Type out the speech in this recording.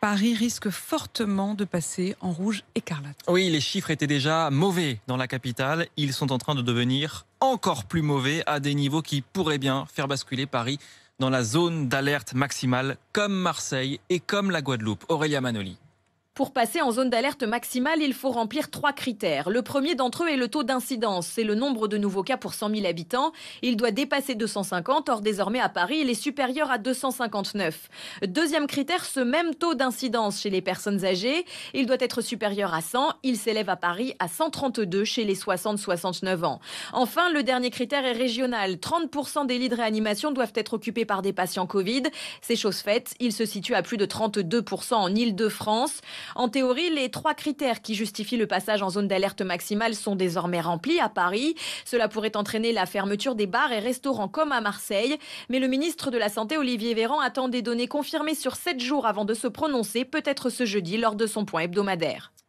Paris risque fortement de passer en rouge écarlate. Oui, les chiffres étaient déjà mauvais dans la capitale. Ils sont en train de devenir encore plus mauvais à des niveaux qui pourraient bien faire basculer Paris dans la zone d'alerte maximale, comme Marseille et comme la Guadeloupe. Aurélia Manoli. Pour passer en zone d'alerte maximale, il faut remplir trois critères. Le premier d'entre eux est le taux d'incidence. C'est le nombre de nouveaux cas pour 100 000 habitants. Il doit dépasser 250. Or, désormais, à Paris, il est supérieur à 259. Deuxième critère, ce même taux d'incidence chez les personnes âgées. Il doit être supérieur à 100. Il s'élève à Paris à 132 chez les 60-69 ans. Enfin, le dernier critère est régional. 30% des lits de réanimation doivent être occupés par des patients Covid. C'est chose faite. Il se situe à plus de 32% en Ile-de-France. En théorie, les trois critères qui justifient le passage en zone d'alerte maximale sont désormais remplis à Paris. Cela pourrait entraîner la fermeture des bars et restaurants comme à Marseille. Mais le ministre de la Santé, Olivier Véran, attend des données confirmées sur sept jours avant de se prononcer, peut-être ce jeudi lors de son point hebdomadaire.